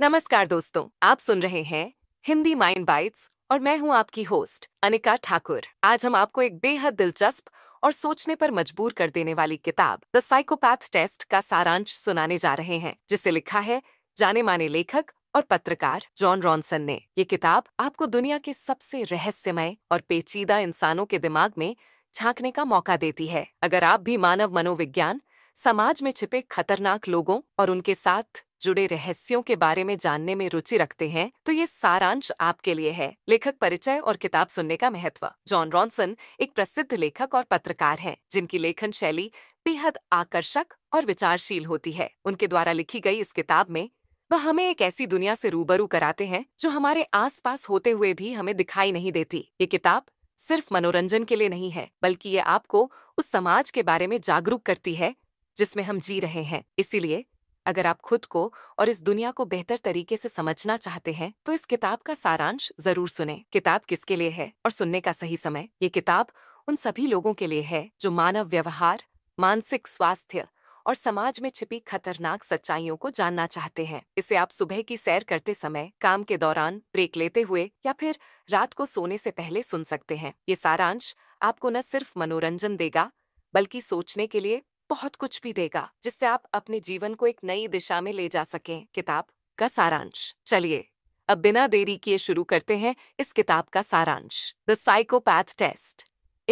नमस्कार दोस्तों आप सुन रहे हैं हिंदी माइंड बाइट्स और मैं हूं आपकी होस्ट अनिका ठाकुर आज हम आपको एक बेहद दिलचस्प और सोचने पर मजबूर कर देने वाली किताब द साइकोपैथ टेस्ट का सारांश सुनाने जा रहे हैं जिसे लिखा है जाने माने लेखक और पत्रकार जॉन रॉनसन ने ये किताब आपको दुनिया के सबसे रहस्यमय और पेचीदा इंसानों के दिमाग में झांकने का मौका देती है अगर आप भी मानव मनोविज्ञान समाज में छिपे खतरनाक लोगों और उनके साथ जुड़े रहस्यों के बारे में जानने में रुचि रखते हैं तो ये सारांश आपके लिए है लेखक परिचय और किताब सुनने का महत्व जॉन रॉनसन एक प्रसिद्ध लेखक और पत्रकार हैं जिनकी लेखन शैली बेहद आकर्षक और विचारशील होती है उनके द्वारा लिखी गई इस किताब में वह हमें एक ऐसी दुनिया से रूबरू कराते हैं जो हमारे आसपास होते हुए भी हमें दिखाई नहीं देती ये किताब सिर्फ मनोरंजन के लिए नहीं है बल्कि ये आपको उस समाज के बारे में जागरूक करती है जिसमें हम जी रहे हैं इसीलिए अगर आप खुद को और इस दुनिया को बेहतर तरीके से समझना चाहते हैं तो इस किताब का सारांश जरूर सुने किताब किसके लिए है और सुनने का सही समय ये किताब उन सभी लोगों के लिए है जो मानव व्यवहार मानसिक स्वास्थ्य और समाज में छिपी खतरनाक सच्चाइयों को जानना चाहते हैं इसे आप सुबह की सैर करते समय काम के दौरान ब्रेक लेते हुए या फिर रात को सोने से पहले सुन सकते हैं ये सारांश आपको न सिर्फ मनोरंजन देगा बल्कि सोचने के लिए बहुत कुछ भी देगा जिससे आप अपने जीवन को एक नई दिशा में ले जा सके किताब का सारांश चलिए अब बिना देरी किए शुरू करते हैं इस किताब का सारांश द साइकोपैथ टेस्ट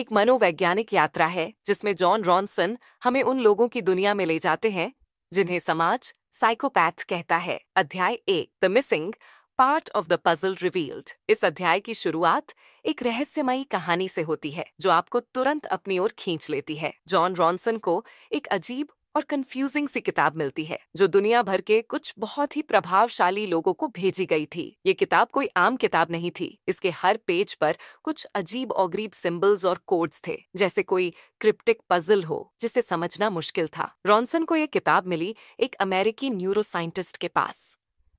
एक मनोवैज्ञानिक यात्रा है जिसमें जॉन रॉनसन हमें उन लोगों की दुनिया में ले जाते हैं जिन्हें समाज साइकोपैथ कहता है अध्याय एक the missing part of the puzzle revealed इस अध्याय की शुरुआत एक रहस्यमयी कहानी से होती है जो आपको तुरंत अपनी ओर खींच लेती है जॉन रॉनसन को एक अजीब और कंफ्यूजिंग सी किताब मिलती है जो दुनिया भर के कुछ बहुत ही प्रभावशाली लोगों को भेजी गई थी ये किताब कोई आम किताब नहीं थी इसके हर पेज पर कुछ अजीब और गरीब सिंबल्स और कोड्स थे जैसे कोई क्रिप्टिक पजल हो जिसे समझना मुश्किल था रॉनसन को यह किताब मिली एक अमेरिकी न्यूरोसाइंटिस्ट के पास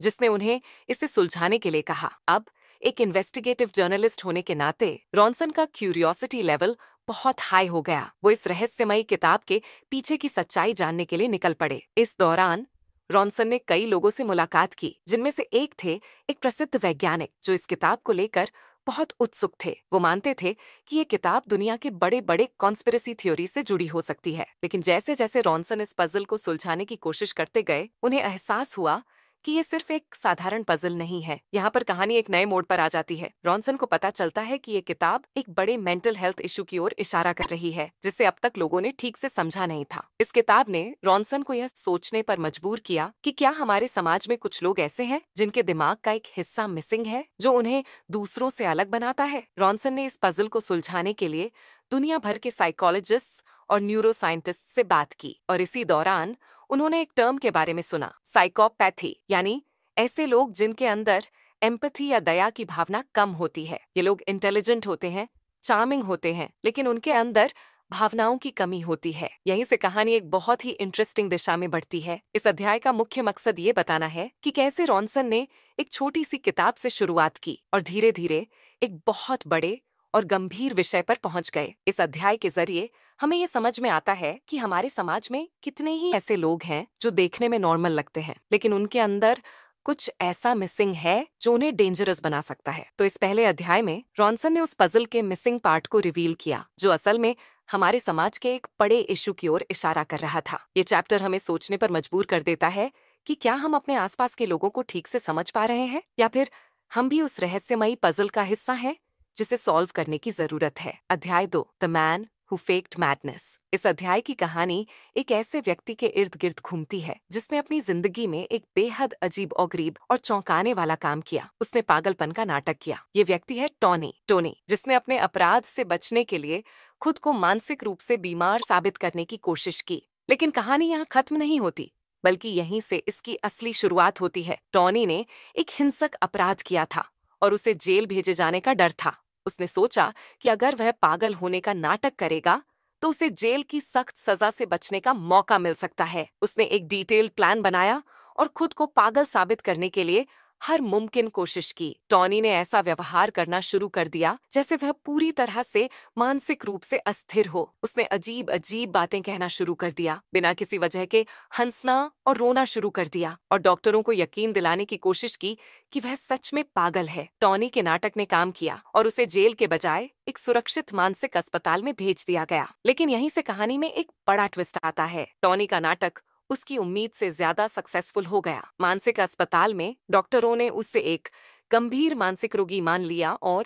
जिसने उन्हें इसे सुलझाने के लिए कहा अब एक इन्वेस्टिगेटिव जर्नलिस्ट होने के नाते रॉन्सन का क्यूरियोसिटी लेवल बहुत हाई हो गया वो इस रहस्यमयी किताब के पीछे की सच्चाई जानने के लिए निकल पड़े इस दौरान रॉन्सन ने कई लोगों से मुलाकात की जिनमें से एक थे एक प्रसिद्ध वैज्ञानिक जो इस किताब को लेकर बहुत उत्सुक थे वो मानते थे कि ये किताब दुनिया के बड़े बड़े कॉन्स्पिरसी थ्योरी से जुड़ी हो सकती है लेकिन जैसे जैसे रॉन्सन इस पजल को सुलझाने की कोशिश करते गए उन्हें एहसास हुआ कि ये सिर्फ एक साधारण पजल नहीं है यहाँ पर कहानी एक नए मोड पर आ जाती है रॉनसन को पता चलता है कि ये किताब एक बड़े मेंटल हेल्थ इशू की ओर इशारा कर रही है जिसे अब तक लोगों ने ठीक से समझा नहीं था इस किताब ने रॉनसन को यह सोचने पर मजबूर किया कि क्या हमारे समाज में कुछ लोग ऐसे हैं जिनके दिमाग का एक हिस्सा मिसिंग है जो उन्हें दूसरों से अलग बनाता है रॉनसन ने इस पजल को सुलझाने के लिए दुनिया भर के साइकोलॉजिस्ट और न्यूरोसाइंटिस्ट से बात की और इसी दौरान उन्होंने एक टर्म के बारे में सुना साइकोपैथी यानी ऐसे लोग जिनके अंदर एम्पथी या दया की भावना कम होती है ये लोग इंटेलिजेंट होते हैं चार्मिंग होते हैं लेकिन उनके अंदर भावनाओं की कमी होती है यहीं से कहानी एक बहुत ही इंटरेस्टिंग दिशा में बढ़ती है इस अध्याय का मुख्य मकसद ये बताना है कि कैसे रॉनसन ने एक छोटी सी किताब से शुरुआत की और धीरे धीरे एक बहुत बड़े और गंभीर विषय पर पहुंच गए इस अध्याय के जरिए हमें ये समझ में आता है कि हमारे समाज में कितने ही ऐसे लोग हैं जो देखने में नॉर्मल लगते हैं लेकिन उनके अंदर कुछ ऐसा मिसिंग है जो उन्हें डेंजरस बना सकता है तो इस पहले अध्याय में रॉनसन ने उस पजल के मिसिंग पार्ट को रिवील किया जो असल में हमारे समाज के एक बड़े इशू की ओर इशारा कर रहा था ये चैप्टर हमें सोचने पर मजबूर कर देता है कि क्या हम अपने आसपास के लोगों को ठीक से समझ पा रहे हैं या फिर हम भी उस रहस्यमयी पजल का हिस्सा हैं जिसे सॉल्व करने की जरूरत है अध्याय दो the man who faked madness इस अध्याय की कहानी एक ऐसे व्यक्ति के इर्द गिर्द घूमती है जिसने अपनी जिंदगी में एक बेहद अजीब और गरीब और चौंकाने वाला काम किया उसने पागलपन का नाटक किया ये व्यक्ति है टोनी टोनी जिसने अपने अपराध से बचने के लिए खुद को मानसिक रूप से बीमार साबित करने की कोशिश की लेकिन कहानी यहाँ खत्म नहीं होती बल्कि यहीं से इसकी असली शुरुआत होती है टॉनी ने एक हिंसक अपराध किया था और उसे जेल भेजे जाने का डर था उसने सोचा कि अगर वह पागल होने का नाटक करेगा तो उसे जेल की सख्त सजा से बचने का मौका मिल सकता है उसने एक डिटेल्ड प्लान बनाया और खुद को पागल साबित करने के लिए हर मुमकिन कोशिश की टॉनी ने ऐसा व्यवहार करना शुरू कर दिया जैसे वह पूरी तरह से मानसिक रूप से अस्थिर हो उसने अजीब अजीब बातें कहना शुरू कर दिया बिना किसी वजह के हंसना और रोना शुरू कर दिया और डॉक्टरों को यकीन दिलाने की कोशिश की कि वह सच में पागल है टॉनी के नाटक ने काम किया और उसे जेल के बजाय एक सुरक्षित मानसिक अस्पताल में भेज दिया गया लेकिन यहीं से कहानी में एक बड़ा ट्विस्ट आता है टॉनी का नाटक उसकी उम्मीद से ज्यादा सक्सेसफुल हो गया मानसिक अस्पताल में डॉक्टरों ने उससे एक गंभीर मानसिक रोगी मान लिया और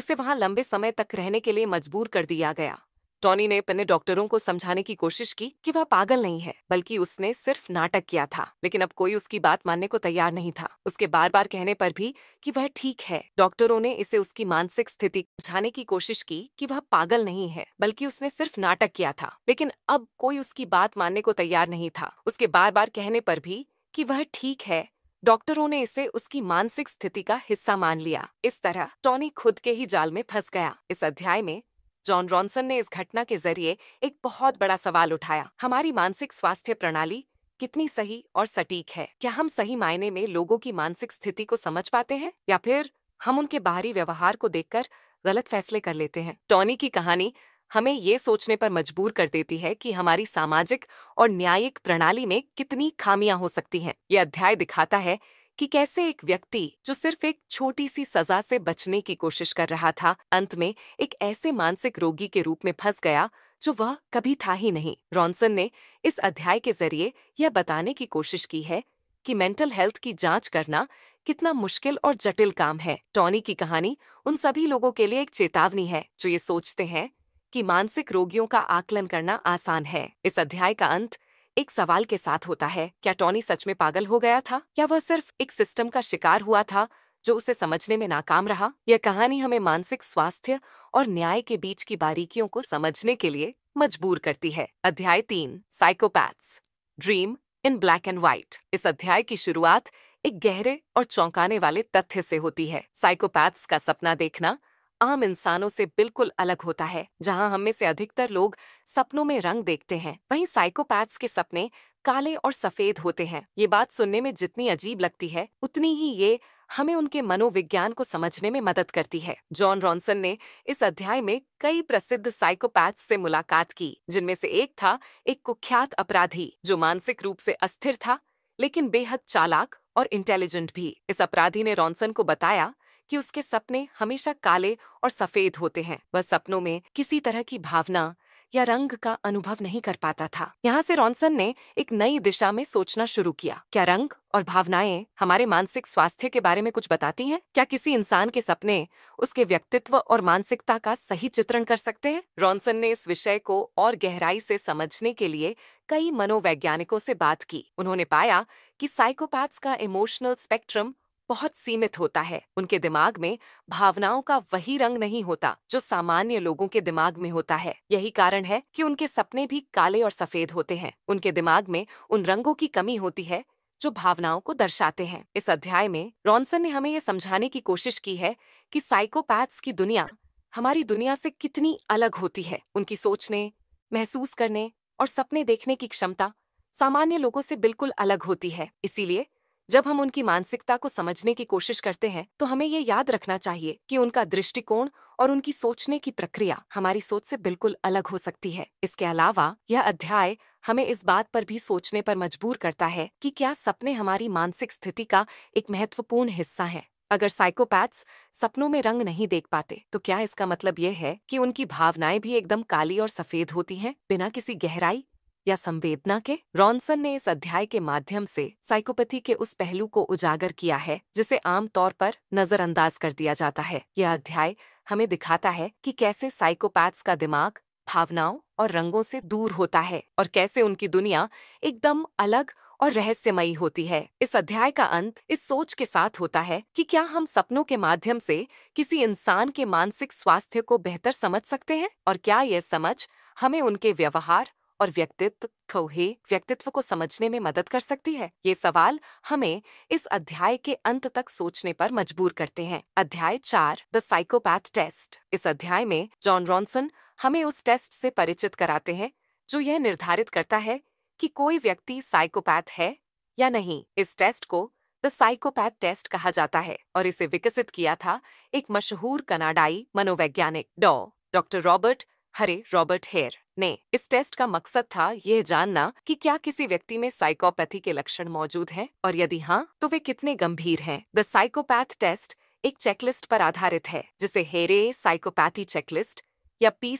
उसे वहां लंबे समय तक रहने के लिए मजबूर कर दिया गया टॉनी ने अपने डॉक्टरों को समझाने की कोशिश की कि वह पागल नहीं है बल्कि उसने सिर्फ नाटक किया था लेकिन अब कोई उसकी बात मानने को तैयार नहीं था उसके बार बार कहने पर भी कि वह ठीक है डॉक्टरों ने इसे उसकी मानसिक स्थिति समझाने की कोशिश की कि वह पागल नहीं है बल्कि उसने सिर्फ नाटक किया था लेकिन अब कोई उसकी बात मानने को तैयार नहीं था उसके बार बार कहने पर भी कि वह ठीक है डॉक्टरों ने इसे उसकी मानसिक स्थिति का हिस्सा मान लिया इस तरह टॉनी खुद के ही जाल में फंस गया इस अध्याय में जॉन रॉन्सन ने इस घटना के जरिए एक बहुत बड़ा सवाल उठाया हमारी मानसिक स्वास्थ्य प्रणाली कितनी सही और सटीक है क्या हम सही मायने में लोगों की मानसिक स्थिति को समझ पाते हैं या फिर हम उनके बाहरी व्यवहार को देखकर गलत फैसले कर लेते हैं टॉनी की कहानी हमें ये सोचने पर मजबूर कर देती है कि हमारी सामाजिक और न्यायिक प्रणाली में कितनी खामियां हो सकती हैं। यह अध्याय दिखाता है कि कैसे एक व्यक्ति जो सिर्फ एक छोटी सी सजा से बचने की कोशिश कर रहा था अंत में एक ऐसे मानसिक रोगी के रूप में फंस गया जो वह कभी था ही नहीं रॉनसन ने इस अध्याय के जरिए यह बताने की कोशिश की है कि मेंटल हेल्थ की जांच करना कितना मुश्किल और जटिल काम है टॉनी की कहानी उन सभी लोगों के लिए एक चेतावनी है जो ये सोचते हैं कि मानसिक रोगियों का आकलन करना आसान है इस अध्याय का अंत एक सवाल के साथ होता है क्या टॉनी सच में पागल हो गया था या वह सिर्फ एक सिस्टम का शिकार हुआ था जो उसे समझने में नाकाम रहा यह कहानी हमें मानसिक स्वास्थ्य और न्याय के बीच की बारीकियों को समझने के लिए मजबूर करती है अध्याय तीन psychopaths dream in black and white इस अध्याय की शुरुआत एक गहरे और चौंकाने वाले तथ्य से होती है साइकोपैथ्स का सपना देखना आम इंसानों से बिल्कुल अलग होता है जहां हम में से अधिकतर लोग सपनों में रंग देखते हैं वहीं साइकोपैथ्स के सपने काले और सफेद होते हैं ये बात सुनने में जितनी अजीब लगती है उतनी ही ये हमें उनके मनोविज्ञान को समझने में मदद करती है जॉन रॉन्सन ने इस अध्याय में कई प्रसिद्ध साइकोपैथ से मुलाकात की जिनमें से एक था एक कुख्यात अपराधी जो मानसिक रूप से अस्थिर था लेकिन बेहद चालाक और इंटेलिजेंट भी इस अपराधी ने रॉन्सन को बताया कि उसके सपने हमेशा काले और सफेद होते हैं वह सपनों में किसी तरह की भावना या रंग का अनुभव नहीं कर पाता था यहाँ से रॉन्सन ने एक नई दिशा में सोचना शुरू किया क्या रंग और भावनाएं हमारे मानसिक स्वास्थ्य के बारे में कुछ बताती हैं क्या किसी इंसान के सपने उसके व्यक्तित्व और मानसिकता का सही चित्रण कर सकते हैं रॉनसन ने इस विषय को और गहराई से समझने के लिए कई मनोवैज्ञानिकों से बात की उन्होंने पाया कि साइकोपैथ्स का इमोशनल स्पेक्ट्रम बहुत सीमित होता है उनके दिमाग में भावनाओं का वही रंग नहीं होता जो सामान्य लोगों के दिमाग में होता है यही कारण है कि उनके सपने भी काले और सफेद होते हैं उनके दिमाग में उन रंगों की कमी होती है जो भावनाओं को दर्शाते हैं इस अध्याय में रॉनसन ने हमें यह समझाने की कोशिश की है कि साइकोपैथ्स की दुनिया हमारी दुनिया से कितनी अलग होती है उनकी सोचने महसूस करने और सपने देखने की क्षमता सामान्य लोगों से बिल्कुल अलग होती है इसीलिए जब हम उनकी मानसिकता को समझने की कोशिश करते हैं तो हमें ये याद रखना चाहिए कि उनका दृष्टिकोण और उनकी सोचने की प्रक्रिया हमारी सोच से बिल्कुल अलग हो सकती है इसके अलावा यह अध्याय हमें इस बात पर भी सोचने पर मजबूर करता है कि क्या सपने हमारी मानसिक स्थिति का एक महत्वपूर्ण हिस्सा है अगर साइकोपैथ्स सपनों में रंग नहीं देख पाते तो क्या इसका मतलब यह है कि उनकी भावनाएं भी एकदम काली और सफेद होती हैं बिना किसी गहराई या संवेदना के रॉनसन ने इस अध्याय के माध्यम से साइकोपैथी के उस पहलू को उजागर किया है जिसे आम तौर पर नजरअंदाज कर दिया जाता है यह अध्याय हमें दिखाता है कि कैसे साइकोपैथ्स का दिमाग भावनाओं और रंगों से दूर होता है और कैसे उनकी दुनिया एकदम अलग और रहस्यमयी होती है इस अध्याय का अंत इस सोच के साथ होता है कि क्या हम सपनों के माध्यम से किसी इंसान के मानसिक स्वास्थ्य को बेहतर समझ सकते हैं और क्या यह समझ हमें उनके व्यवहार और व्यक्तित्व ठोहे व्यक्तित्व को समझने में मदद कर सकती है ये सवाल हमें इस अध्याय के अंत तक सोचने पर मजबूर करते हैं अध्याय चार द साइकोपैथ टेस्ट इस अध्याय में जॉन रॉन्सन हमें उस टेस्ट से परिचित कराते हैं जो यह निर्धारित करता है कि कोई व्यक्ति साइकोपैथ है या नहीं इस टेस्ट को द साइकोपैथ टेस्ट कहा जाता है और इसे विकसित किया था एक मशहूर कनाडाई मनोवैज्ञानिक डॉ doctor Robert Hare Robert Hare ने इस टेस्ट का मकसद था यह जानना कि क्या किसी व्यक्ति में साइकोपैथी के लक्षण मौजूद हैं और यदि हाँ तो वे कितने गंभीर हैं द साइकोपैथ टेस्ट एक चेकलिस्ट पर आधारित है जिसे हेरे साइकोपैथी चेकलिस्ट या पी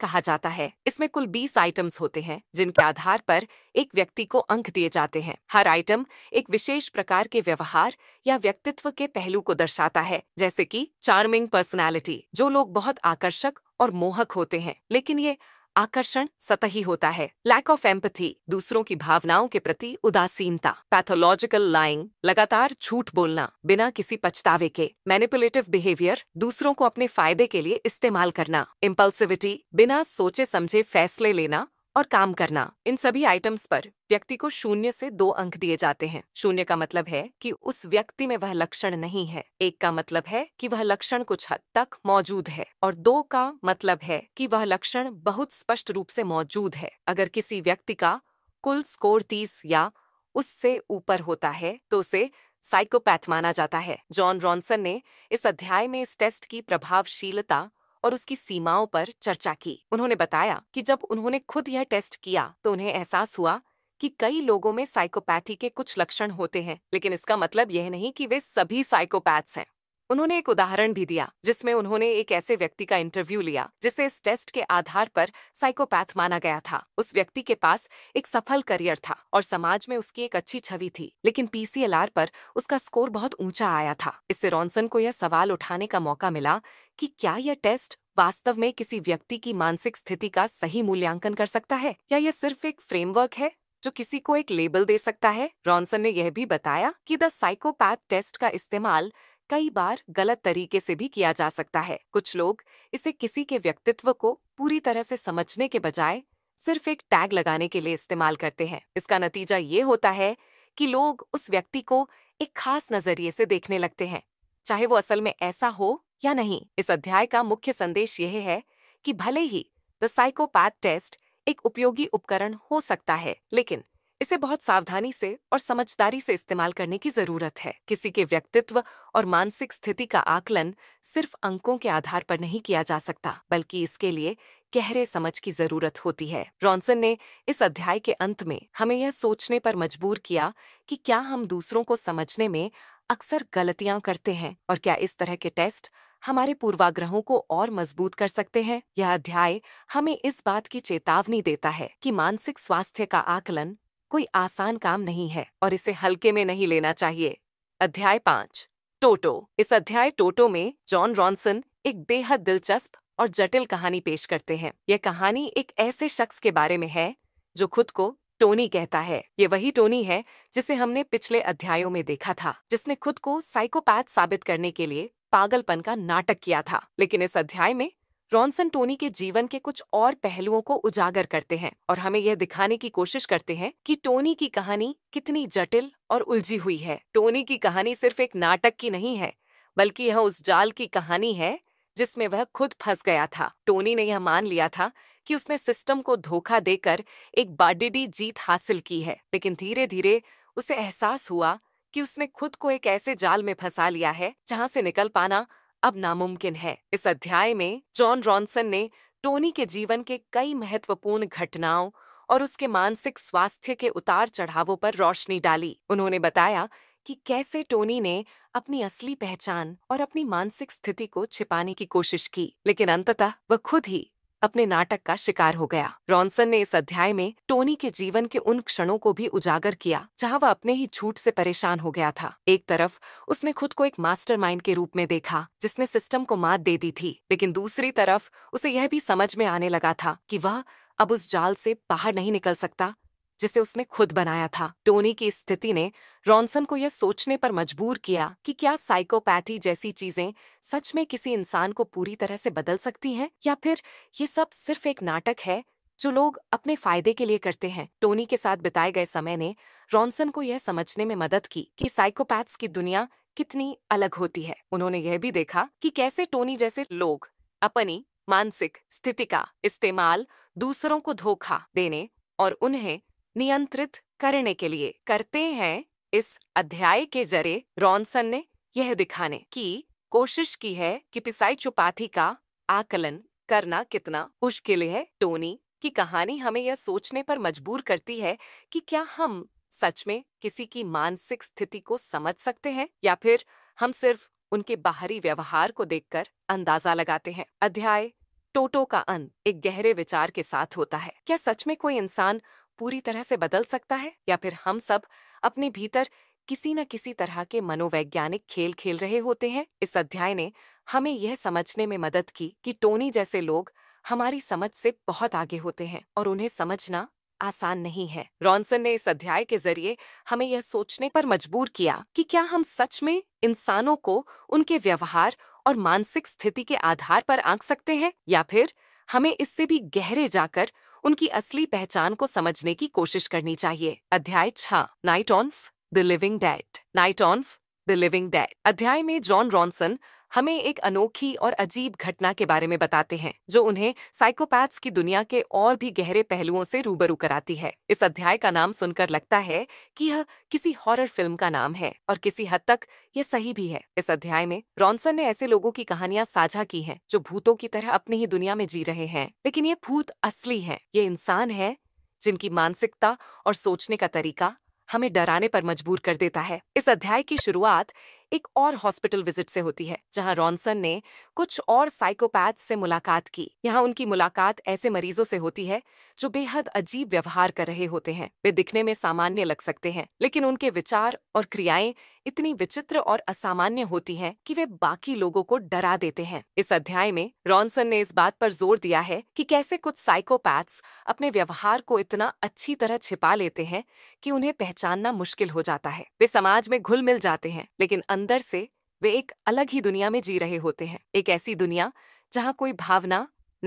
कहा जाता है इसमें कुल 20 आइटम्स होते हैं जिनके आधार पर एक व्यक्ति को अंक दिए जाते हैं हर आइटम एक विशेष प्रकार के व्यवहार या व्यक्तित्व के पहलू को दर्शाता है जैसे कि चार्मिंग पर्सनालिटी जो लोग बहुत आकर्षक और मोहक होते हैं लेकिन ये आकर्षण सतही होता है लैक ऑफ एम्पथी दूसरों की भावनाओं के प्रति उदासीनता पैथोलॉजिकल लाइंग लगातार झूठ बोलना बिना किसी पछतावे के मैनिपुलेटिव बिहेवियर दूसरों को अपने फायदे के लिए इस्तेमाल करना इम्पल्सिविटी बिना सोचे समझे फैसले लेना और काम करना इन सभी आइटम्स पर व्यक्ति को शून्य से दो अंक दिए जाते हैं शून्य का मतलब है कि उस व्यक्ति में वह लक्षण नहीं है एक का मतलब है कि वह लक्षण कुछ हद तक मौजूद है और दो का मतलब है कि वह लक्षण बहुत स्पष्ट रूप से मौजूद है अगर किसी व्यक्ति का कुल स्कोर तीस या उससे ऊपर होता है तो उसे साइकोपैथ माना जाता है जॉन रॉन्सन ने इस अध्याय में इस टेस्ट की प्रभावशीलता और उसकी सीमाओं पर चर्चा की उन्होंने बताया कि जब उन्होंने खुद यह टेस्ट किया तो उन्हें एहसास हुआ कि कई लोगों में साइकोपैथी के कुछ लक्षण होते हैं लेकिन इसका मतलब यह नहीं कि वे सभी साइकोपैथ्स हैं उन्होंने एक उदाहरण भी दिया जिसमें उन्होंने एक ऐसे व्यक्ति का इंटरव्यू लिया जिसे इस टेस्ट के आधार पर साइकोपैथ माना गया था उस व्यक्ति के पास एक सफल करियर था और समाज में उसकी एक अच्छी छवि थी लेकिन पीसीएलआर पर उसका स्कोर बहुत ऊंचा आया था इससे रॉनसन को यह सवाल उठाने का मौका मिला कि क्या यह टेस्ट वास्तव में किसी व्यक्ति की मानसिक स्थिति का सही मूल्यांकन कर सकता है या यह सिर्फ एक फ्रेमवर्क है जो किसी को एक लेबल दे सकता है रॉनसन ने यह भी बताया कि द साइकोपैथ टेस्ट का इस्तेमाल कई बार गलत तरीके से भी किया जा सकता है कुछ लोग इसे किसी के व्यक्तित्व को पूरी तरह से समझने के बजाय सिर्फ एक टैग लगाने के लिए इस्तेमाल करते हैं इसका नतीजा ये होता है कि लोग उस व्यक्ति को एक खास नजरिए से देखने लगते हैं चाहे वो असल में ऐसा हो या नहीं इस अध्याय का मुख्य संदेश यह है कि भले ही द साइकोपैथ टेस्ट एक उपयोगी उपकरण हो सकता है लेकिन इसे बहुत सावधानी से और समझदारी से इस्तेमाल करने की जरूरत है किसी के व्यक्तित्व और मानसिक स्थिति का आकलन सिर्फ अंकों के आधार पर नहीं किया जा सकता बल्कि इसके लिए गहरे समझ की जरूरत होती है रॉन्सन ने इस अध्याय के अंत में हमें यह सोचने पर मजबूर किया कि क्या हम दूसरों को समझने में अक्सर गलतियां करते हैं और क्या इस तरह के टेस्ट हमारे पूर्वाग्रहों को और मजबूत कर सकते हैं यह अध्याय हमें इस बात की चेतावनी देता है कि मानसिक स्वास्थ्य का आकलन कोई आसान काम नहीं है और इसे हल्के में नहीं लेना चाहिए अध्याय पांच टोटो इस अध्याय टोटो में जॉन रॉन्सन एक बेहद दिलचस्प और जटिल कहानी पेश करते हैं यह कहानी एक ऐसे शख्स के बारे में है जो खुद को टोनी कहता है ये वही टोनी है जिसे हमने पिछले अध्यायों में देखा था जिसने खुद को साइकोपैथ साबित करने के लिए पागलपन का नाटक किया था लेकिन इस अध्याय में रॉनसन टोनी के जीवन के कुछ और पहलुओं को उजागर करते हैं और हमें यह दिखाने की कोशिश करते हैं कि टोनी की कहानी कितनी जटिल और उलझी हुई है टोनी की कहानी सिर्फ एक नाटक की नहीं है बल्कि यह उस जाल की कहानी है जिसमें वह खुद फंस गया था टोनी ने यह मान लिया था कि उसने सिस्टम को धोखा देकर एक बाडिडी जीत हासिल की है लेकिन धीरे धीरे उसे एहसास हुआ कि उसने खुद को एक ऐसे जाल में फंसा लिया है जहां से निकल पाना अब नामुमकिन है इस अध्याय में जॉन रॉनसन ने टोनी के जीवन के कई महत्वपूर्ण घटनाओं और उसके मानसिक स्वास्थ्य के उतार चढ़ावों पर रोशनी डाली उन्होंने बताया कि कैसे टोनी ने अपनी असली पहचान और अपनी मानसिक स्थिति को छिपाने की कोशिश की लेकिन अंततः वह खुद ही अपने नाटक का शिकार हो गया रॉनसन ने इस अध्याय में टोनी के जीवन के उन क्षणों को भी उजागर किया जहाँ वह अपने ही झूठ से परेशान हो गया था एक तरफ उसने खुद को एक मास्टरमाइंड के रूप में देखा जिसने सिस्टम को मात दे दी थी लेकिन दूसरी तरफ उसे यह भी समझ में आने लगा था कि वह अब उस जाल से बाहर नहीं निकल सकता जिसे उसने खुद बनाया था टोनी की स्थिति ने रॉनसन को यह सोचने पर मजबूर किया कि क्या साइकोपैथी जैसी चीजें सच में किसी इंसान को पूरी तरह से बदल सकती हैं या फिर ये सब सिर्फ एक नाटक है जो लोग अपने फायदे के लिए करते हैं टोनी के साथ बिताए गए समय ने रॉनसन को यह समझने में मदद की कि साइकोपैथ्स की दुनिया कितनी अलग होती है उन्होंने यह भी देखा कि कैसे टोनी जैसे लोग अपनी मानसिक स्थिति का इस्तेमाल दूसरों को धोखा देने और उन्हें नियंत्रित करने के लिए करते हैं इस अध्याय के जरिए रॉनसन ने यह दिखाने की कोशिश की है कि पिसाई चुपाथी का आकलन करना कितना मुश्किल है टोनी की कहानी हमें यह सोचने पर मजबूर करती है कि क्या हम सच में किसी की मानसिक स्थिति को समझ सकते हैं या फिर हम सिर्फ उनके बाहरी व्यवहार को देखकर अंदाजा लगाते हैं अध्याय टोटो का अंत एक गहरे विचार के साथ होता है क्या सच में कोई इंसान पूरी तरह से बदल सकता है या फिर हम सब अपने भीतर किसी न किसी तरह के मनोवैज्ञानिक खेल खेल रहे होते हैं इस अध्याय ने हमें यह समझने में मदद की कि टोनी जैसे लोग हमारी समझ से बहुत आगे होते हैं और उन्हें समझना आसान नहीं है रॉनसन ने इस अध्याय के जरिए हमें यह सोचने पर मजबूर किया कि क्या हम सच में इंसानों को उनके व्यवहार और मानसिक स्थिति के आधार पर आंक सकते हैं या फिर हमें इससे भी गहरे जाकर उनकी असली पहचान को समझने की कोशिश करनी चाहिए अध्याय छा night of the living dead night of the living dead अध्याय में जॉन रॉनसन हमें एक अनोखी और अजीब घटना के बारे में बताते हैं जो उन्हें साइकोपैथ्स की दुनिया के और भी गहरे पहलुओं से रूबरू कराती है इस अध्याय का नाम सुनकर लगता है कि यह किसी हॉरर फिल्म का नाम है और किसी हद तक यह सही भी है इस अध्याय में रॉन्सन ने ऐसे लोगों की कहानियां साझा की हैं जो भूतों की तरह अपनी ही दुनिया में जी रहे हैं लेकिन ये भूत असली हैं ये इंसान हैं जिनकी मानसिकता और सोचने का तरीका हमें डराने पर मजबूर कर देता है इस अध्याय की शुरुआत एक और हॉस्पिटल विजिट से होती है जहां रॉनसन ने कुछ और साइकोपैथ से मुलाकात की यहाँ उनकी मुलाकात ऐसे मरीजों से होती है जो बेहद अजीब व्यवहार कर रहे होते हैं वे दिखने में सामान्य लग सकते हैं लेकिन उनके विचार और क्रियाएं इतनी विचित्र और असामान्य होती हैं कि वे बाकी लोगों को डरा देते हैं इस अध्याय में रॉनसन ने इस बात पर जोर दिया है कि कैसे कुछ साइकोपैथ्स अपने व्यवहार को इतना अच्छी तरह छिपा लेते हैं कि उन्हें पहचानना मुश्किल हो जाता है वे समाज में घुल मिल जाते हैं लेकिन अंदर से वे एक अलग ही दुनिया में जी रहे होते हैं एक ऐसी दुनिया जहाँ कोई भावना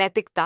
नैतिकता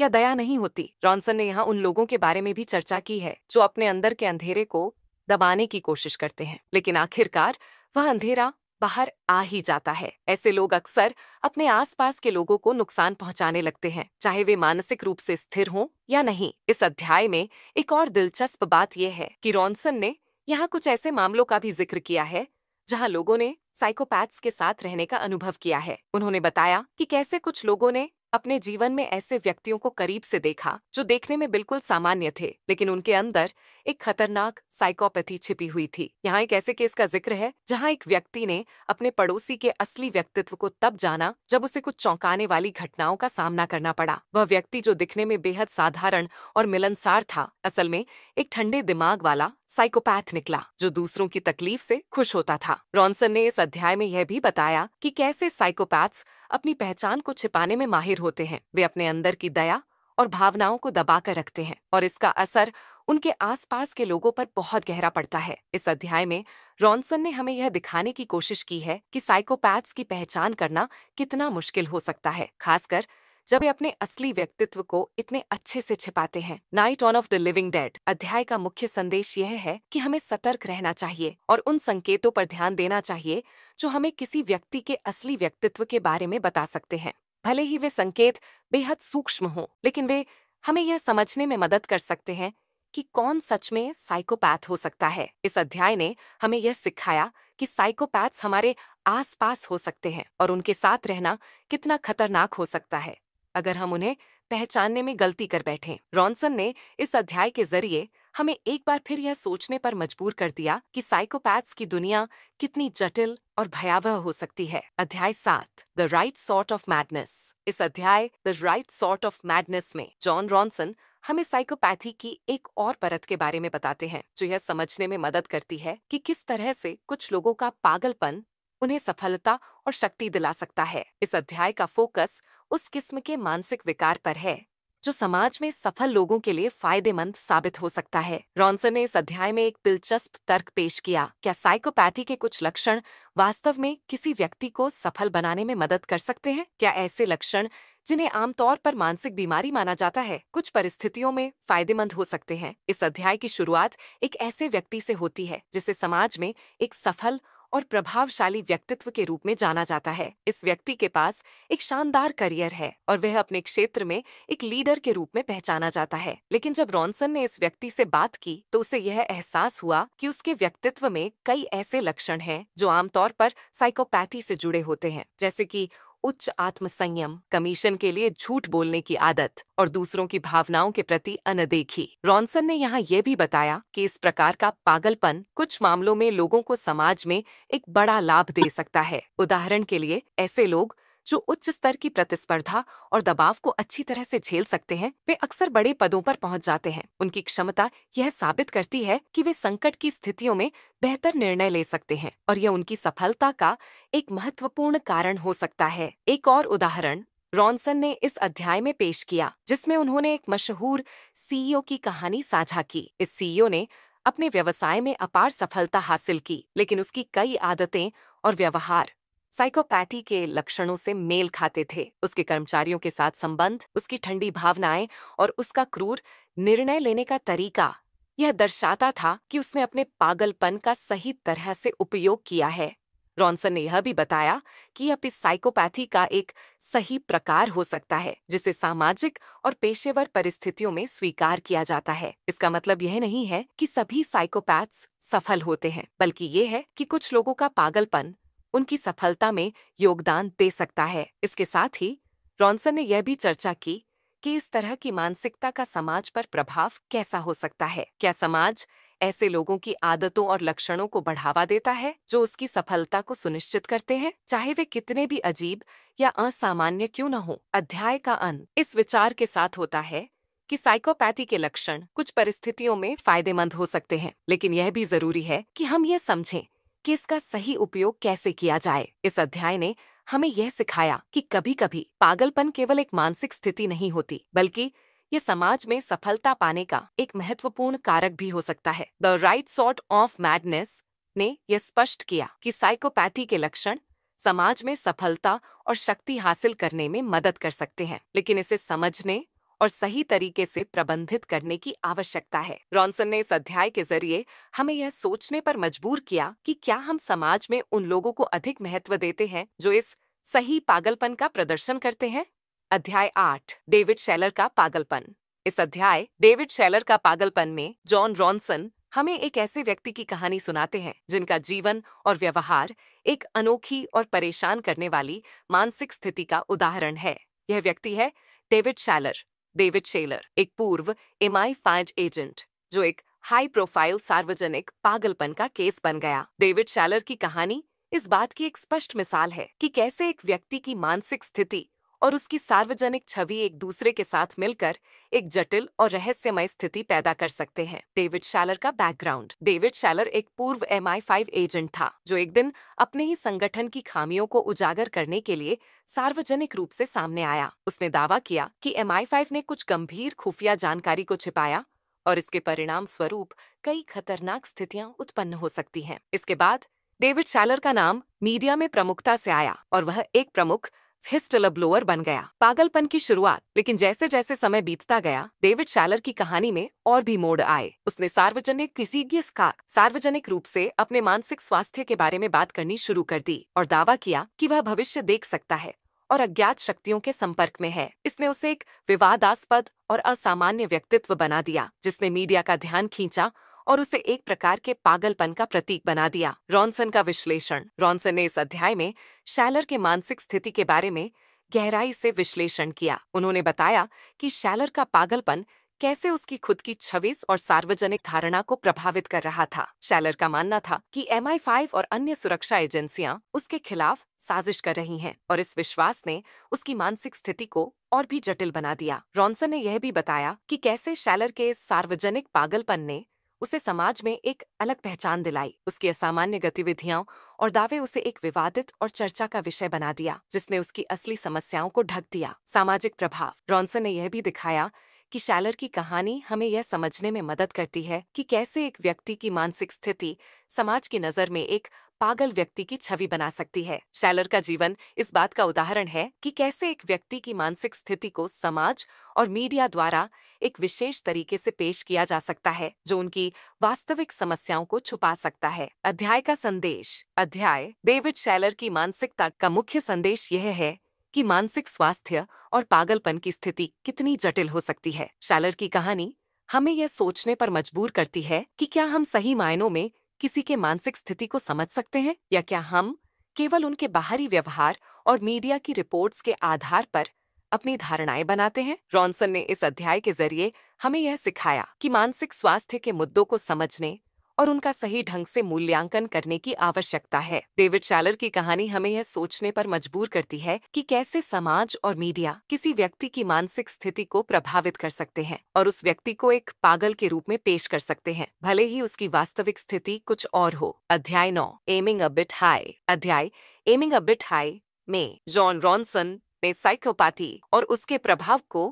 या दया नहीं होती रॉनसन ने यहाँ उन लोगों के बारे में भी चर्चा की है जो अपने अंदर के अंधेरे को दबाने की कोशिश करते हैं लेकिन आखिरकार वह अंधेरा बाहर आ ही जाता है ऐसे लोग अक्सर अपने आसपास के लोगों को नुकसान पहुंचाने लगते हैं चाहे वे मानसिक रूप से स्थिर हों या नहीं इस अध्याय में एक और दिलचस्प बात यह है कि रॉनसन ने यहाँ कुछ ऐसे मामलों का भी जिक्र किया है जहां लोगों ने साइकोपैथ्स के साथ रहने का अनुभव किया है उन्होंने बताया कि कैसे कुछ लोगों ने अपने जीवन में ऐसे व्यक्तियों को करीब से देखा जो देखने में बिल्कुल सामान्य थे लेकिन उनके अंदर एक खतरनाक साइकोपैथी छिपी हुई थी यहाँ एक ऐसे केस का जिक्र है जहाँ एक व्यक्ति ने अपने पड़ोसी के असली व्यक्तित्व को तब जाना जब उसे कुछ चौंकाने वाली घटनाओं का सामना करना पड़ा वह व्यक्ति जो दिखने में बेहद साधारण और मिलनसार था असल में एक ठंडे दिमाग वाला साइकोपैथ निकला जो दूसरों की तकलीफ से खुश होता था रॉनसन ने इस अध्याय में यह भी बताया कि कैसे साइकोपैथ्स अपनी पहचान को छिपाने में माहिर होते हैं वे अपने अंदर की दया और भावनाओं को दबाकर रखते हैं और इसका असर उनके आसपास के लोगों पर बहुत गहरा पड़ता है इस अध्याय में रॉनसन ने हमें यह दिखाने की कोशिश की है कि साइकोपैथ्स की पहचान करना कितना मुश्किल हो सकता है खासकर जब वे अपने असली व्यक्तित्व को इतने अच्छे से छिपाते हैं night on of the living dead अध्याय का मुख्य संदेश यह है कि हमें सतर्क रहना चाहिए और उन संकेतों पर ध्यान देना चाहिए जो हमें किसी व्यक्ति के असली व्यक्तित्व के बारे में बता सकते हैं भले ही वे संकेत बेहद सूक्ष्म हों लेकिन वे हमें यह समझने में मदद कर सकते हैं कि कौन सच में साइकोपैथ हो सकता है इस अध्याय ने हमें यह सिखाया कि साइकोपैथ्स हमारे आसपास हो सकते हैं और उनके साथ रहना कितना खतरनाक हो सकता है अगर हम उन्हें पहचानने में गलती कर बैठे रॉन्सन ने इस अध्याय के जरिए हमें एक बार फिर यह सोचने पर मजबूर कर दिया कि साइकोपैथ्स की दुनिया कितनी जटिल और भयावह हो सकती है अध्याय सात the right sort of madness इस अध्याय the right sort of madness में जॉन रॉन्सन हमें साइकोपैथी की एक और परत के बारे में बताते हैं जो यह समझने में मदद करती है कि किस तरह से कुछ लोगों का पागलपन उन्हें सफलता और शक्ति दिला सकता है इस अध्याय का फोकस उस किस्म के मानसिक विकार पर है जो समाज में सफल लोगों के लिए फायदेमंद साबित हो सकता है रॉन्सन ने इस अध्याय में एक दिलचस्प तर्क पेश किया क्या साइकोपैथी के कुछ लक्षण वास्तव में किसी व्यक्ति को सफल बनाने में मदद कर सकते हैं क्या ऐसे लक्षण जिन्हें आमतौर पर मानसिक बीमारी माना जाता है कुछ परिस्थितियों में फायदेमंद हो सकते हैं इस अध्याय की शुरुआत एक ऐसे व्यक्ति से होती है जिसे समाज में एक सफल और प्रभावशाली व्यक्तित्व के रूप में जाना जाता है इस व्यक्ति के पास एक शानदार करियर है और वह अपने क्षेत्र में एक लीडर के रूप में पहचाना जाता है लेकिन जब रॉनसन ने इस व्यक्ति से बात की तो उसे यह एहसास हुआ कि उसके व्यक्तित्व में कई ऐसे लक्षण हैं जो आमतौर पर साइकोपैथी से जुड़े होते हैं जैसे कि उच्च आत्मसंयम कमीशन के लिए झूठ बोलने की आदत और दूसरों की भावनाओं के प्रति अनदेखी रॉन्सन ने यहाँ यह भी बताया कि इस प्रकार का पागलपन कुछ मामलों में लोगों को समाज में एक बड़ा लाभ दे सकता है उदाहरण के लिए ऐसे लोग जो उच्च स्तर की प्रतिस्पर्धा और दबाव को अच्छी तरह से झेल सकते हैं वे अक्सर बड़े पदों पर पहुंच जाते हैं उनकी क्षमता यह साबित करती है कि वे संकट की स्थितियों में बेहतर निर्णय ले सकते हैं और यह उनकी सफलता का एक महत्वपूर्ण कारण हो सकता है एक और उदाहरण रॉनसन ने इस अध्याय में पेश किया जिसमें उन्होंने एक मशहूर सीईओ की कहानी साझा की इस सीईओ ने अपने व्यवसाय में अपार सफलता हासिल की लेकिन उसकी कई आदतें और व्यवहार साइकोपैथी के लक्षणों से मेल खाते थे उसके कर्मचारियों के साथ संबंध उसकी ठंडी भावनाएं और उसका क्रूर निर्णय लेने का तरीका यह दर्शाता था कि उसने अपने पागलपन का सही तरह से उपयोग किया है रॉन्सन ने यह भी बताया कि यह साइकोपैथी का एक सही प्रकार हो सकता है जिसे सामाजिक और पेशेवर परिस्थितियों में स्वीकार किया जाता है इसका मतलब यह नहीं है कि सभी साइकोपैथ्स सफल होते हैं बल्कि ये है कि कुछ लोगों का पागलपन उनकी सफलता में योगदान दे सकता है इसके साथ ही रॉन्सन ने यह भी चर्चा की कि इस तरह की मानसिकता का समाज पर प्रभाव कैसा हो सकता है क्या समाज ऐसे लोगों की आदतों और लक्षणों को बढ़ावा देता है जो उसकी सफलता को सुनिश्चित करते हैं चाहे वे कितने भी अजीब या असामान्य क्यों न हो अध्याय का अंत इस विचार के साथ होता है कि साइकोपैथी के लक्षण कुछ परिस्थितियों में फायदेमंद हो सकते हैं लेकिन यह भी जरूरी है कि हम यह समझें कि इसका सही उपयोग कैसे किया जाए इस अध्याय ने हमें यह सिखाया कि कभी कभी पागलपन केवल एक मानसिक स्थिति नहीं होती बल्कि ये समाज में सफलता पाने का एक महत्वपूर्ण कारक भी हो सकता है the right sort of madness ने यह स्पष्ट किया कि साइकोपैथी के लक्षण समाज में सफलता और शक्ति हासिल करने में मदद कर सकते हैं लेकिन इसे समझने और सही तरीके से प्रबंधित करने की आवश्यकता है रॉनसन ने इस अध्याय के जरिए हमें यह सोचने पर मजबूर किया कि क्या हम समाज में उन लोगों को अधिक महत्व देते हैं जो इस सही पागलपन का प्रदर्शन करते हैं अध्याय आठ डेविड शैलर का पागलपन इस अध्याय डेविड शैलर का पागलपन में जॉन रॉनसन हमें एक ऐसे व्यक्ति की कहानी सुनाते हैं जिनका जीवन और व्यवहार एक अनोखी और परेशान करने वाली मानसिक स्थिति का उदाहरण है यह व्यक्ति है डेविड शैलर डेविड शेलर एक पूर्व एम आई एजेंट जो एक हाई प्रोफाइल सार्वजनिक पागलपन का केस बन गया डेविड शेलर की कहानी इस बात की एक स्पष्ट मिसाल है कि कैसे एक व्यक्ति की मानसिक स्थिति और उसकी सार्वजनिक छवि एक दूसरे के साथ मिलकर एक जटिल और रहस्यमय स्थिति पैदा कर सकते हैं डेविड शैलर का बैकग्राउंड डेविड शैलर एक पूर्व एम एजेंट था जो एक दिन अपने ही संगठन की खामियों को उजागर करने के लिए सार्वजनिक रूप से सामने आया उसने दावा किया कि एम ने कुछ गंभीर खुफिया जानकारी को छिपाया और इसके परिणाम स्वरूप कई खतरनाक स्थितियां उत्पन्न हो सकती हैं इसके बाद डेविड शैलर का नाम मीडिया में प्रमुखता से आया और वह एक प्रमुख फिर ब्लोअर बन गया पागलपन की शुरुआत लेकिन जैसे जैसे समय बीतता गया डेविड शैलर की कहानी में और भी मोड़ आए उसने सार्वजनिक किसी का सार्वजनिक रूप से अपने मानसिक स्वास्थ्य के बारे में बात करनी शुरू कर दी और दावा किया कि वह भविष्य देख सकता है और अज्ञात शक्तियों के संपर्क में है इसने उसे एक विवादास्पद और असामान्य व्यक्तित्व बना दिया जिसने मीडिया का ध्यान खींचा और उसे एक प्रकार के पागलपन का प्रतीक बना दिया रॉनसन का विश्लेषण रॉनसन ने इस अध्याय में शैलर के मानसिक स्थिति के बारे में गहराई से विश्लेषण किया उन्होंने बताया कि शैलर का पागलपन कैसे उसकी खुद की छवि और सार्वजनिक धारणा को प्रभावित कर रहा था शैलर का मानना था कि एम और अन्य सुरक्षा एजेंसियां उसके खिलाफ साजिश कर रही हैं और इस विश्वास ने उसकी मानसिक स्थिति को और भी जटिल बना दिया रॉनसन ने यह भी बताया कि कैसे शैलर के सार्वजनिक पागलपन ने उसे समाज में एक अलग पहचान दिलाई उसकी असामान्य गतिविधियों और दावे उसे एक विवादित और चर्चा का विषय बना दिया जिसने उसकी असली समस्याओं को ढक दिया सामाजिक प्रभाव रॉन्सन ने यह भी दिखाया कि शैलर की कहानी हमें यह समझने में मदद करती है कि कैसे एक व्यक्ति की मानसिक स्थिति समाज की नज़र में एक पागल व्यक्ति की छवि बना सकती है शैलर का जीवन इस बात का उदाहरण है कि कैसे एक व्यक्ति की मानसिक स्थिति को समाज और मीडिया द्वारा एक विशेष तरीके से पेश किया जा सकता है जो उनकी वास्तविक समस्याओं को छुपा सकता है अध्याय का संदेश अध्याय डेविड शैलर की मानसिकता का मुख्य संदेश यह है कि मानसिक स्वास्थ्य और पागलपन की स्थिति कितनी जटिल हो सकती है शैलर की कहानी हमें यह सोचने पर मजबूर करती है कि क्या हम सही मायनों में किसी के मानसिक स्थिति को समझ सकते हैं या क्या हम केवल उनके बाहरी व्यवहार और मीडिया की रिपोर्ट्स के आधार पर अपनी धारणाएं बनाते हैं रॉनसन ने इस अध्याय के जरिए हमें यह सिखाया कि मानसिक स्वास्थ्य के मुद्दों को समझने और उनका सही ढंग से मूल्यांकन करने की आवश्यकता है डेविड शैलर की कहानी हमें यह सोचने पर मजबूर करती है कि कैसे समाज और मीडिया किसी व्यक्ति की मानसिक स्थिति को प्रभावित कर सकते हैं और उस व्यक्ति को एक पागल के रूप में पेश कर सकते हैं भले ही उसकी वास्तविक स्थिति कुछ और हो अध्याय नौ एमिंग अ बिट हाई अध्याय एमिंग अ बिट हाई में जॉन रॉनसन ने साइकोपैथी और उसके प्रभाव को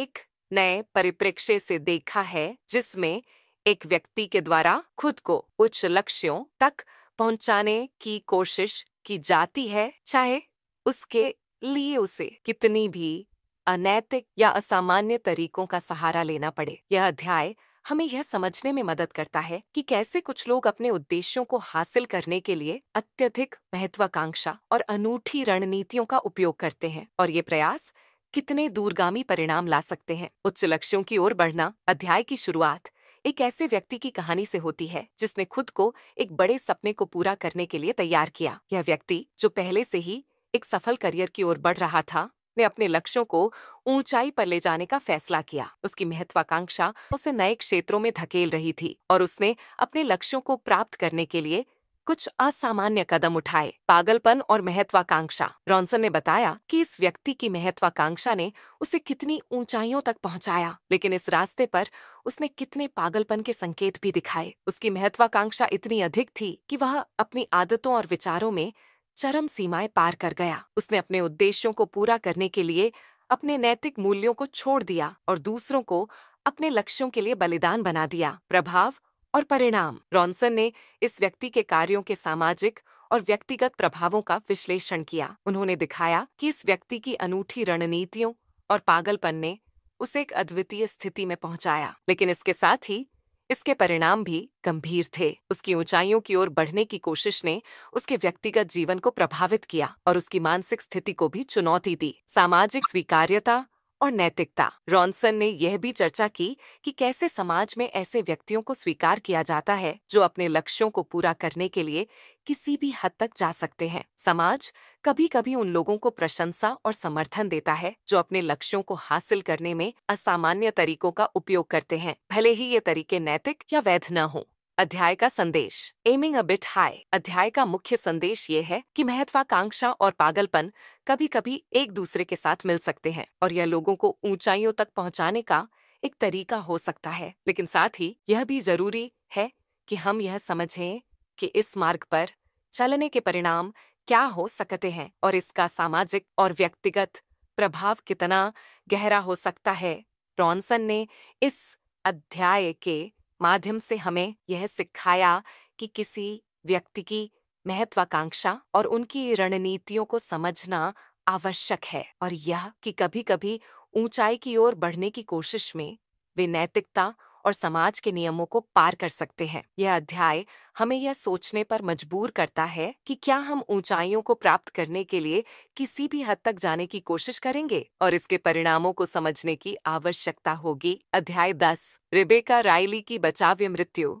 एक नए परिप्रेक्ष्य से देखा है जिसमें एक व्यक्ति के द्वारा खुद को उच्च लक्ष्यों तक पहुंचाने की कोशिश की जाती है चाहे उसके लिए उसे कितनी भी अनैतिक या असामान्य तरीकों का सहारा लेना पड़े यह अध्याय हमें यह समझने में मदद करता है कि कैसे कुछ लोग अपने उद्देश्यों को हासिल करने के लिए अत्यधिक महत्वाकांक्षा और अनूठी रणनीतियों का उपयोग करते हैं और ये प्रयास कितने दूरगामी परिणाम ला सकते हैं उच्च लक्ष्यों की ओर बढ़ना अध्याय की शुरुआत एक ऐसे व्यक्ति की कहानी से होती है जिसने खुद को एक बड़े सपने को पूरा करने के लिए तैयार किया यह व्यक्ति जो पहले से ही एक सफल करियर की ओर बढ़ रहा था ने अपने लक्ष्यों को ऊंचाई पर ले जाने का फैसला किया उसकी महत्वाकांक्षा उसे नए क्षेत्रों में धकेल रही थी और उसने अपने लक्ष्यों को प्राप्त करने के लिए कुछ असामान्य कदम उठाए पागलपन और महत्वाकांक्षा रॉन्सन ने बताया कि इस व्यक्ति की महत्वाकांक्षा ने उसे कितनी ऊंचाइयों तक पहुंचाया लेकिन इस रास्ते पर उसने कितने पागलपन के संकेत भी दिखाए उसकी महत्वाकांक्षा इतनी अधिक थी कि वह अपनी आदतों और विचारों में चरम सीमाएं पार कर गया उसने अपने उद्देश्यों को पूरा करने के लिए अपने नैतिक मूल्यों को छोड़ दिया और दूसरों को अपने लक्ष्यों के लिए बलिदान बना दिया प्रभाव और परिणाम रॉनसन ने इस व्यक्ति के कार्यों के सामाजिक और व्यक्तिगत प्रभावों का विश्लेषण किया उन्होंने दिखाया कि इस व्यक्ति की अनूठी रणनीतियों और पागलपन ने उसे एक अद्वितीय स्थिति में पहुंचाया लेकिन इसके साथ ही इसके परिणाम भी गंभीर थे उसकी ऊंचाइयों की ओर बढ़ने की कोशिश ने उसके व्यक्तिगत जीवन को प्रभावित किया और उसकी मानसिक स्थिति को भी चुनौती दी सामाजिक स्वीकार्यता और नैतिकता रॉनसन ने यह भी चर्चा की कि कैसे समाज में ऐसे व्यक्तियों को स्वीकार किया जाता है जो अपने लक्ष्यों को पूरा करने के लिए किसी भी हद तक जा सकते हैं समाज कभी कभी उन लोगों को प्रशंसा और समर्थन देता है जो अपने लक्ष्यों को हासिल करने में असामान्य तरीकों का उपयोग करते हैं भले ही ये तरीके नैतिक या वैध न हों अध्याय का संदेश एमिंग अ बिट हाई अध्याय का मुख्य संदेश ये है कि महत्वाकांक्षा और पागलपन कभी कभी एक दूसरे के साथ मिल सकते हैं और यह लोगों को ऊंचाइयों तक पहुंचाने का एक तरीका हो सकता है लेकिन साथ ही यह भी जरूरी है कि हम यह समझें कि इस मार्ग पर चलने के परिणाम क्या हो सकते हैं और इसका सामाजिक और व्यक्तिगत प्रभाव कितना गहरा हो सकता है रॉनसन ने इस अध्याय के माध्यम से हमें यह सिखाया कि किसी व्यक्ति की महत्वाकांक्षा और उनकी रणनीतियों को समझना आवश्यक है और यह कि कभी कभी ऊंचाई की ओर बढ़ने की कोशिश में वे नैतिकता और समाज के नियमों को पार कर सकते हैं यह अध्याय हमें यह सोचने पर मजबूर करता है कि क्या हम ऊंचाइयों को प्राप्त करने के लिए किसी भी हद तक जाने की कोशिश करेंगे और इसके परिणामों को समझने की आवश्यकता होगी अध्याय दस रिबेका रायली की बचाव्य मृत्यु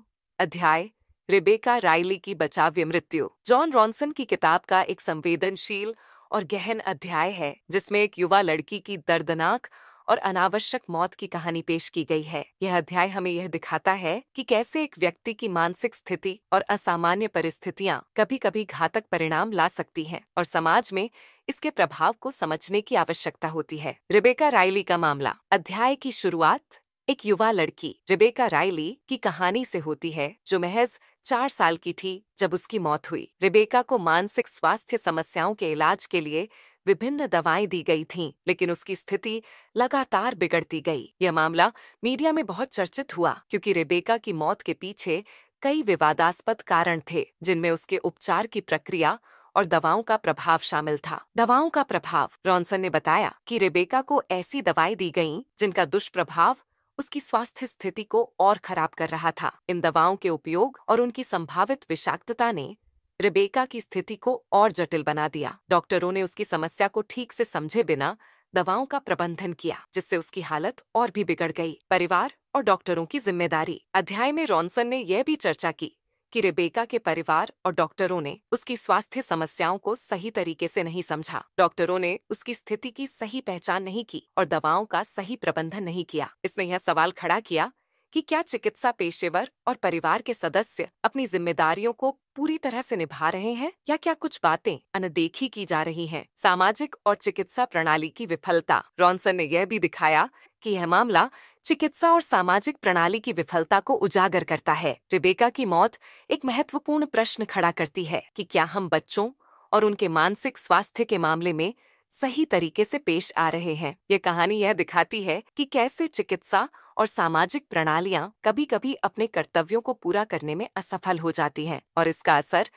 अध्याय रिबेका रायली की बचाव्य मृत्यु जॉन रॉन्सन की किताब का एक संवेदनशील और गहन अध्याय है जिसमें एक युवा लड़की की दर्दनाक और अनावश्यक मौत की कहानी पेश की गई है यह अध्याय हमें यह दिखाता है कि कैसे एक व्यक्ति की मानसिक स्थिति और असामान्य परिस्थितियाँ कभी कभी घातक परिणाम ला सकती हैं और समाज में इसके प्रभाव को समझने की आवश्यकता होती है रिबेका रायली का मामला अध्याय की शुरुआत एक युवा लड़की रिबेका रायली की कहानी से होती है जो महज चार साल की थी जब उसकी मौत हुई रिबेका को मानसिक स्वास्थ्य समस्याओं के इलाज के लिए विभिन्न दवाएं दी गई थीं, लेकिन उसकी स्थिति लगातार बिगड़ती गई यह मामला मीडिया में बहुत चर्चित हुआ क्योंकि रेबेका की मौत के पीछे कई विवादास्पद कारण थे जिनमें उसके उपचार की प्रक्रिया और दवाओं का प्रभाव शामिल था दवाओं का प्रभाव रॉनसन ने बताया कि रेबेका को ऐसी दवाएं दी गईं जिनका दुष्प्रभाव उसकी स्वास्थ्य स्थिति को और खराब कर रहा था इन दवाओं के उपयोग और उनकी संभावित विषाक्तता ने रिबेका की स्थिति को और जटिल बना दिया डॉक्टरों ने उसकी समस्या को ठीक से समझे बिना दवाओं का प्रबंधन किया जिससे उसकी हालत और भी बिगड़ गई परिवार और डॉक्टरों की जिम्मेदारी अध्याय में रॉनसन ने यह भी चर्चा की कि रिबेका के परिवार और डॉक्टरों ने उसकी स्वास्थ्य समस्याओं को सही तरीके से नहीं समझा डॉक्टरों ने उसकी स्थिति की सही पहचान नहीं की और दवाओं का सही प्रबंधन नहीं किया इसने यह सवाल खड़ा किया कि क्या चिकित्सा पेशेवर और परिवार के सदस्य अपनी जिम्मेदारियों को पूरी तरह से निभा रहे हैं या क्या कुछ बातें अनदेखी की जा रही हैं। सामाजिक और चिकित्सा प्रणाली की विफलता रॉन्सन ने यह भी दिखाया कि यह मामला चिकित्सा और सामाजिक प्रणाली की विफलता को उजागर करता है रिबेका की मौत एक महत्वपूर्ण प्रश्न खड़ा करती है कि क्या हम बच्चों और उनके मानसिक स्वास्थ्य के मामले में सही तरीके से पेश आ रहे हैं ये कहानी यह दिखाती है कि कैसे चिकित्सा और सामाजिक प्रणालियां कभी कभी अपने कर्तव्यों को पूरा करने में असफल हो जाती हैं और इसका असर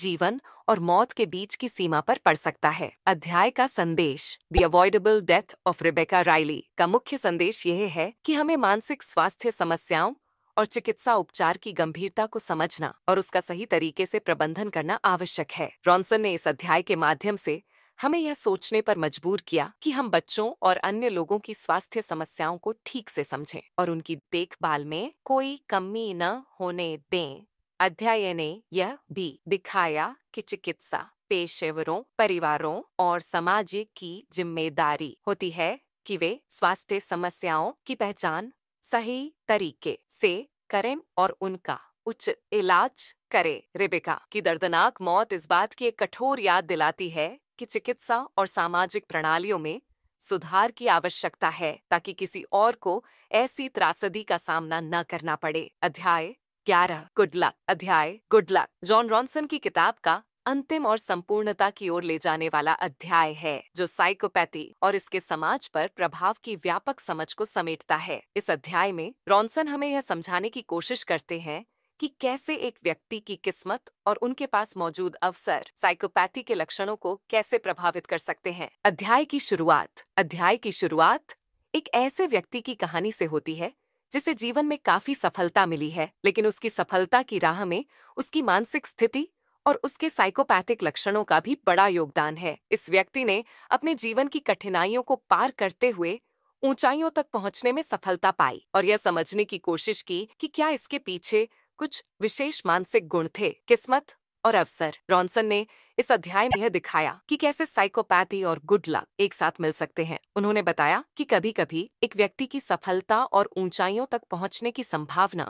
जीवन और मौत के बीच की सीमा पर पड़ सकता है अध्याय का संदेश the avoidable death of Rebecca Riley का मुख्य संदेश यह है कि हमें मानसिक स्वास्थ्य समस्याओं और चिकित्सा उपचार की गंभीरता को समझना और उसका सही तरीके से प्रबंधन करना आवश्यक है रॉन्सन ने इस अध्याय के माध्यम से हमें यह सोचने पर मजबूर किया कि हम बच्चों और अन्य लोगों की स्वास्थ्य समस्याओं को ठीक से समझें और उनकी देखभाल में कोई कमी न होने दें अध्याय ने यह भी दिखाया कि चिकित्सा पेशेवरों परिवारों और समाज की जिम्मेदारी होती है कि वे स्वास्थ्य समस्याओं की पहचान सही तरीके से करें और उनका उचित इलाज करे रिबिका की दर्दनाक मौत इस बात की एक कठोर याद दिलाती है की चिकित्सा और सामाजिक प्रणालियों में सुधार की आवश्यकता है ताकि किसी और को ऐसी त्रासदी का सामना न करना पड़े अध्याय ग्यारह गुड लक अध्याय गुड लक जॉन रॉन्सन की किताब का अंतिम और संपूर्णता की ओर ले जाने वाला अध्याय है जो साइकोपैथी और इसके समाज पर प्रभाव की व्यापक समझ को समेटता है इस अध्याय में रॉनसन हमें यह समझाने की कोशिश करते हैं कि कैसे एक व्यक्ति की किस्मत और उनके पास मौजूद अवसर साइकोपैथी के लक्षणों को कैसे प्रभावित कर सकते हैं अध्याय की शुरुआत अध्याय की शुरुआत एक ऐसे व्यक्ति की कहानी से होती है जिसे जीवन में काफी सफलता मिली है लेकिन उसकी सफलता की राह में उसकी मानसिक स्थिति और उसके साइकोपैथिक लक्षणों का भी बड़ा योगदान है इस व्यक्ति ने अपने जीवन की कठिनाइयों को पार करते हुए ऊंचाइयों तक पहुंचने में सफलता पाई और यह समझने की कोशिश की कि क्या इसके पीछे कुछ विशेष मानसिक गुण थे किस्मत और अवसर रॉनसन ने इस अध्याय में यह दिखाया कि कैसे साइकोपैथी और गुड लक एक साथ मिल सकते हैं उन्होंने बताया कि कभी कभी एक व्यक्ति की सफलता और ऊंचाइयों तक पहुंचने की संभावना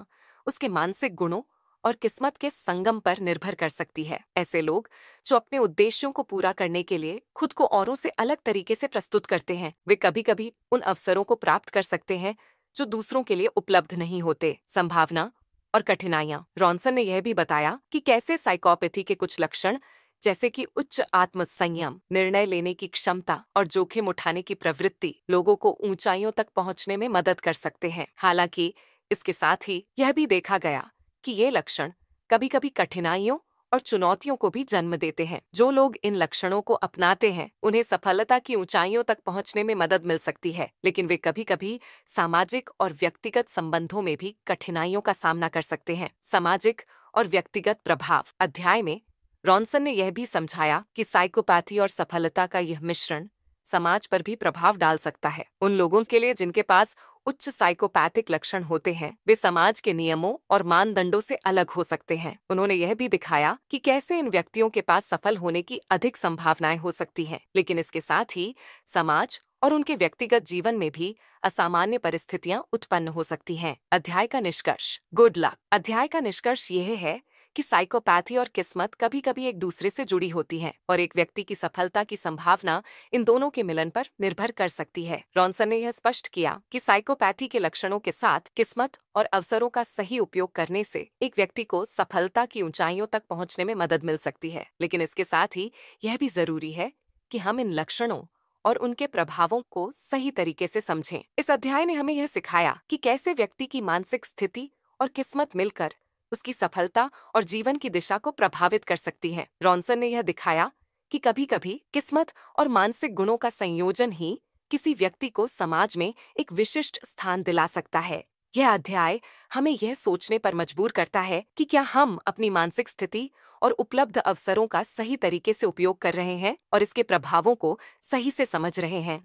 उसके मानसिक गुणों और किस्मत के संगम पर निर्भर कर सकती है ऐसे लोग जो अपने उद्देश्यों को पूरा करने के लिए खुद को औरों से अलग तरीके से प्रस्तुत करते हैं वे कभी कभी उन अवसरों को प्राप्त कर सकते हैं जो दूसरों के लिए उपलब्ध नहीं होते संभावना और कठिनाइयां रॉन्सन ने यह भी बताया कि कैसे साइकोपैथी के कुछ लक्षण जैसे कि उच्च आत्मसंयम निर्णय लेने की क्षमता और जोखिम उठाने की प्रवृत्ति लोगों को ऊंचाइयों तक पहुंचने में मदद कर सकते हैं हालांकि इसके साथ ही यह भी देखा गया कि ये लक्षण कभी कभी कठिनाइयों और चुनौतियों को भी जन्म देते हैं जो लोग इन लक्षणों को अपनाते हैं उन्हें सफलता की ऊंचाइयों तक पहुंचने में मदद मिल सकती है लेकिन वे कभी कभी सामाजिक और व्यक्तिगत संबंधों में भी कठिनाइयों का सामना कर सकते हैं सामाजिक और व्यक्तिगत प्रभाव अध्याय में रॉन्सन ने यह भी समझाया कि साइकोपैथी और सफलता का यह मिश्रण समाज पर भी प्रभाव डाल सकता है उन लोगों के लिए जिनके पास उच्च साइकोपैथिक लक्षण होते हैं वे समाज के नियमों और मानदंडों से अलग हो सकते हैं उन्होंने यह भी दिखाया कि कैसे इन व्यक्तियों के पास सफल होने की अधिक संभावनाएं हो सकती हैं लेकिन इसके साथ ही समाज और उनके व्यक्तिगत जीवन में भी असामान्य परिस्थितियां उत्पन्न हो सकती हैं अध्याय का निष्कर्ष गुड लक अध्याय का निष्कर्ष यह है कि साइकोपैथी और किस्मत कभी कभी एक दूसरे से जुड़ी होती है और एक व्यक्ति की सफलता की संभावना इन दोनों के मिलन पर निर्भर कर सकती है रॉनसन ने यह स्पष्ट किया कि साइकोपैथी के लक्षणों के साथ किस्मत और अवसरों का सही उपयोग करने से एक व्यक्ति को सफलता की ऊंचाइयों तक पहुंचने में मदद मिल सकती है लेकिन इसके साथ ही यह भी जरूरी है कि हम इन लक्षणों और उनके प्रभावों को सही तरीके से समझें इस अध्याय ने हमें यह सिखाया कि कैसे व्यक्ति की मानसिक स्थिति और किस्मत मिलकर उसकी सफलता और जीवन की दिशा को प्रभावित कर सकती है रॉनसन ने यह दिखाया कि कभी कभी किस्मत और मानसिक गुणों का संयोजन ही किसी व्यक्ति को समाज में एक विशिष्ट स्थान दिला सकता है यह अध्याय हमें यह सोचने पर मजबूर करता है कि क्या हम अपनी मानसिक स्थिति और उपलब्ध अवसरों का सही तरीके से उपयोग कर रहे हैं और इसके प्रभावों को सही से समझ रहे हैं